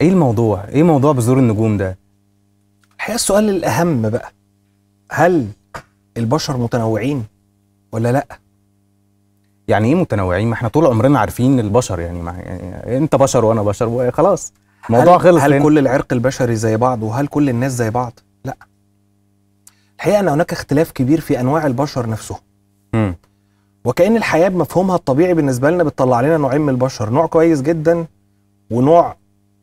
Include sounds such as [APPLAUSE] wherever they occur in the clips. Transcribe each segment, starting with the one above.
ايه الموضوع؟ ايه موضوع بذور النجوم ده؟ الحقيقه السؤال الاهم بقى هل البشر متنوعين ولا لا؟ يعني ايه متنوعين؟ ما احنا طول عمرنا عارفين البشر يعني, ما يعني انت بشر وانا بشر خلاص موضوع هل خلص هل كل العرق البشري زي بعض وهل كل الناس زي بعض؟ لا الحقيقه ان هناك اختلاف كبير في انواع البشر نفسهم. م. وكأن الحياة بمفهومها الطبيعي بالنسبة لنا بتطلع علينا نوعين من البشر نوع كويس جدا ونوع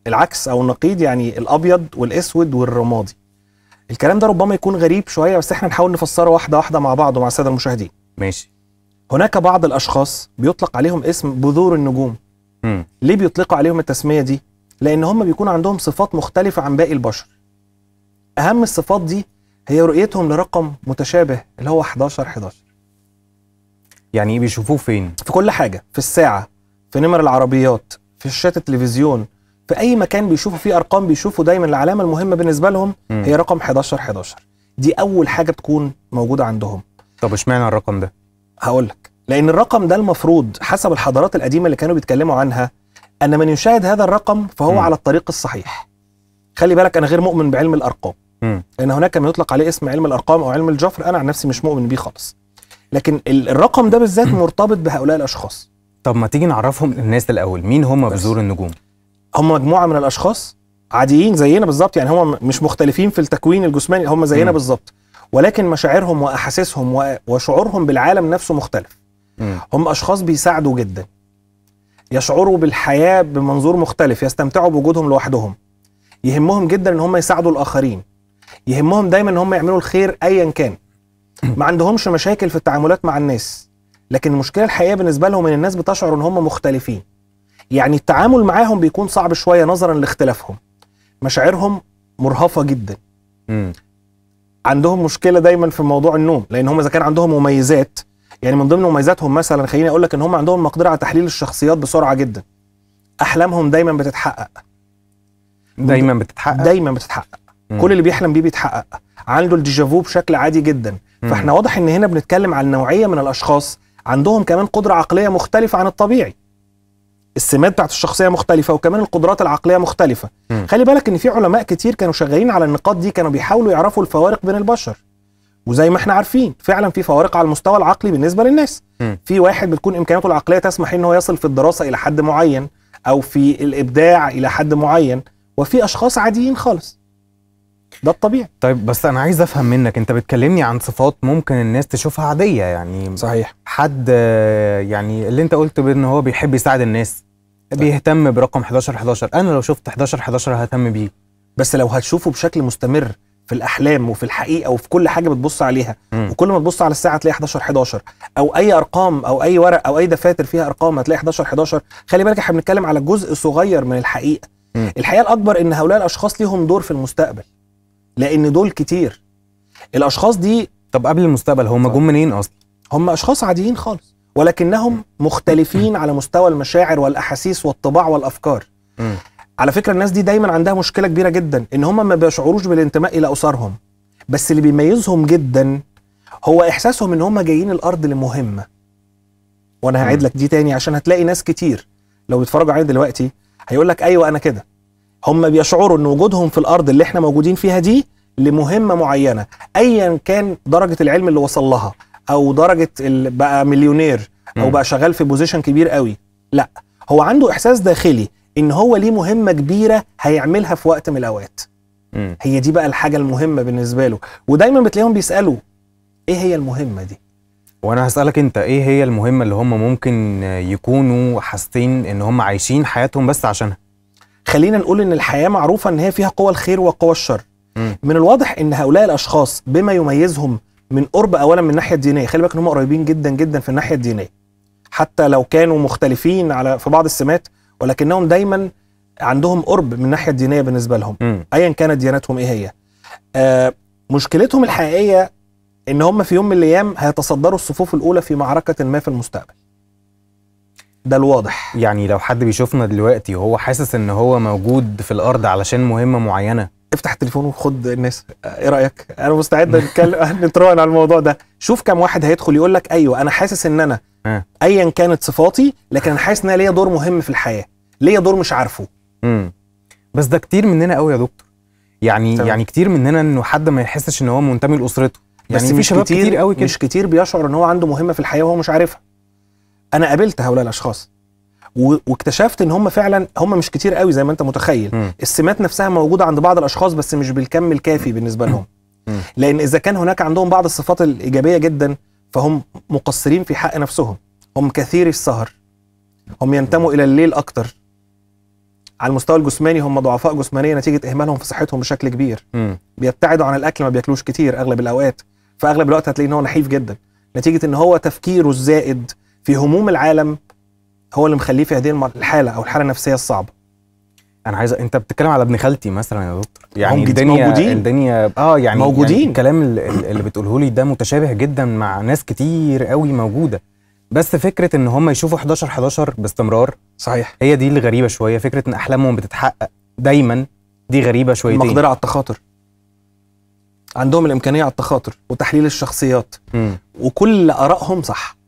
العكس او النقيض يعني الابيض والاسود والرمادي الكلام ده ربما يكون غريب شويه بس احنا نحاول نفسره واحده واحده مع بعض ومع الساده المشاهدين ماشي هناك بعض الاشخاص بيطلق عليهم اسم بذور النجوم م. ليه بيطلقوا عليهم التسميه دي لان هم بيكون عندهم صفات مختلفه عن باقي البشر اهم الصفات دي هي رؤيتهم لرقم متشابه اللي هو 11 11 يعني ايه بيشوفوه فين في كل حاجه في الساعه في نمر العربيات في شاشات التلفزيون في اي مكان بيشوفوا فيه ارقام بيشوفوا دايما العلامه المهمه بالنسبه لهم م. هي رقم 11 11 دي اول حاجه بتكون موجوده عندهم طب اشمعنى الرقم ده هقول لك لان الرقم ده المفروض حسب الحضارات القديمه اللي كانوا بيتكلموا عنها ان من يشاهد هذا الرقم فهو م. على الطريق الصحيح خلي بالك انا غير مؤمن بعلم الارقام م. لان هناك من يطلق عليه اسم علم الارقام او علم الجفر انا عن نفسي مش مؤمن بيه خالص لكن الرقم ده بالذات [COUGHS] مرتبط بهؤلاء الاشخاص طب ما تيجي نعرفهم الناس الاول مين هم بذور النجوم هم مجموعه من الاشخاص عاديين زينا بالظبط يعني هم مش مختلفين في التكوين الجسماني هم زينا بالظبط ولكن مشاعرهم واحاسيسهم وشعورهم بالعالم نفسه مختلف هم اشخاص بيساعدوا جدا يشعروا بالحياه بمنظور مختلف يستمتعوا بوجودهم لوحدهم يهمهم جدا ان هم يساعدوا الاخرين يهمهم دايما ان هم يعملوا الخير ايا كان ما عندهمش مشاكل في التعاملات مع الناس لكن المشكله الحقيقيه بالنسبه لهم ان الناس بتشعر ان هم مختلفين يعني التعامل معاهم بيكون صعب شويه نظرا لاختلافهم مشاعرهم مرهفه جدا مم. عندهم مشكله دايما في موضوع النوم لان هم اذا كان عندهم مميزات يعني من ضمن مميزاتهم مثلا خليني اقول لك ان هم عندهم مقدره على تحليل الشخصيات بسرعه جدا احلامهم دايما بتتحقق دايما بتتحقق دايما بتتحقق مم. كل اللي بيحلم بيه بيتحقق عنده الديجافو بشكل عادي جدا مم. فاحنا واضح ان هنا بنتكلم عن نوعيه من الاشخاص عندهم كمان قدره عقليه مختلفه عن الطبيعي السمات بتاعت الشخصيه مختلفه وكمان القدرات العقليه مختلفه م. خلي بالك ان في علماء كتير كانوا شغالين على النقاط دي كانوا بيحاولوا يعرفوا الفوارق بين البشر وزي ما احنا عارفين فعلا في فوارق على المستوى العقلي بالنسبه للناس م. في واحد بتكون امكانياته العقليه تسمح ان هو يصل في الدراسه الى حد معين او في الابداع الى حد معين وفي اشخاص عاديين خالص ده الطبيعي طيب بس انا عايز افهم منك انت بتكلمني عن صفات ممكن الناس تشوفها عاديه يعني صحيح حد يعني اللي انت قلت بان هو بيحب يساعد الناس طيب. بيهتم برقم 11 11 انا لو شفت 11 11 ههتم بيه بس لو هتشوفه بشكل مستمر في الاحلام وفي الحقيقه وفي كل حاجه بتبص عليها م. وكل ما تبص على الساعه تلاقي 11 11 او اي ارقام او اي ورق او اي دفاتر فيها ارقام هتلاقي 11 11 خلي بالك احنا بنتكلم على جزء صغير من الحقيقه م. الحقيقه الاكبر ان هؤلاء الاشخاص ليهم دور في المستقبل لان دول كتير الاشخاص دي طب قبل المستقبل هم جم منين اصلا هم اشخاص عاديين خالص ولكنهم مختلفين على مستوى المشاعر والاحاسيس والطباع والافكار على فكره الناس دي دايما عندها مشكله كبيره جدا ان هم ما بيشعروش بالانتماء الى اسرهم بس اللي بيميزهم جدا هو احساسهم ان هم جايين الارض لمهمه وانا هعيد لك دي تاني عشان هتلاقي ناس كتير لو بيتفرجوا علينا دلوقتي هيقول لك ايوه انا كده هم بيشعروا ان وجودهم في الارض اللي احنا موجودين فيها دي لمهمه معينه ايا كان درجه العلم اللي وصل لها او درجه بقى مليونير او بقى شغال في بوزيشن كبير قوي لا هو عنده احساس داخلي ان هو ليه مهمه كبيره هيعملها في وقت من الاوقات هي دي بقى الحاجه المهمه بالنسبه له ودايما بتلاقيهم بيسالوا ايه هي المهمه دي وانا هسالك انت ايه هي المهمه اللي هم ممكن يكونوا حاسين ان هم عايشين حياتهم بس عشانها خلينا نقول ان الحياه معروفه ان هي فيها قوى الخير وقوى الشر من الواضح ان هؤلاء الاشخاص بما يميزهم من قرب اولا من الناحيه الدينيه خلي بالك ان هم قريبين جدا جدا في الناحيه الدينيه حتى لو كانوا مختلفين على في بعض السمات ولكنهم دايما عندهم قرب من الناحيه الدينيه بالنسبه لهم ايا كانت ديانتهم ايه هي آه مشكلتهم الحقيقيه ان هم في يوم من الايام هيتصدروا الصفوف الاولى في معركه ما في المستقبل ده الواضح يعني لو حد بيشوفنا دلوقتي وهو حاسس ان هو موجود في الارض علشان مهمه معينه افتح التليفون وخد الناس ايه رايك انا مستعد [LAUGHS] نتكلم نتراهن على الموضوع ده شوف كم واحد هيدخل يقول لك ايوه انا حاسس ان انا ايا كانت صفاتي لكن انا حاسس ان انا ليا دور مهم في الحياه ليا دور مش عارفه امم بس ده كتير مننا قوي يا دكتور يعني طبعا. يعني كتير مننا انه حد ما يحسش ان هو منتمي لاسرته يعني بس في شباب كتير, كتير قوي كده مش كتير بيشعر ان هو عنده مهمه في الحياه وهو مش عارفها انا قابلت هؤلاء الاشخاص واكتشفت ان هم فعلا هم مش كتير قوي زي ما انت متخيل م. السمات نفسها موجوده عند بعض الاشخاص بس مش بالكم الكافي بالنسبه لهم م. لان اذا كان هناك عندهم بعض الصفات الايجابيه جدا فهم مقصرين في حق نفسهم هم كثير السهر هم ينتموا الى الليل اكتر على المستوى الجسماني هم ضعفاء جسمانيا نتيجه اهمالهم في صحتهم بشكل كبير م. بيبتعدوا عن الاكل ما بياكلوش كتير اغلب الاوقات فاغلب الوقت هتلاقي ان هو نحيف جدا نتيجه ان هو تفكيره الزائد في هموم العالم هو اللي مخليه في هذه الحاله او الحاله النفسيه الصعبه انا عايز انت بتتكلم على ابن خالتي مثلا يا دكتور يعني الدنيا موجودين. الدنيا اه يعني, يعني موجودين يعني الكلام اللي بتقوله لي ده متشابه جدا مع ناس كتير قوي موجوده بس فكره ان هم يشوفوا 11 11 باستمرار صحيح هي دي اللي غريبه شويه فكره ان احلامهم بتتحقق دايما دي غريبه شويتين المقدره على التخاطر عندهم الامكانيه على التخاطر وتحليل الشخصيات م. وكل ارائهم صح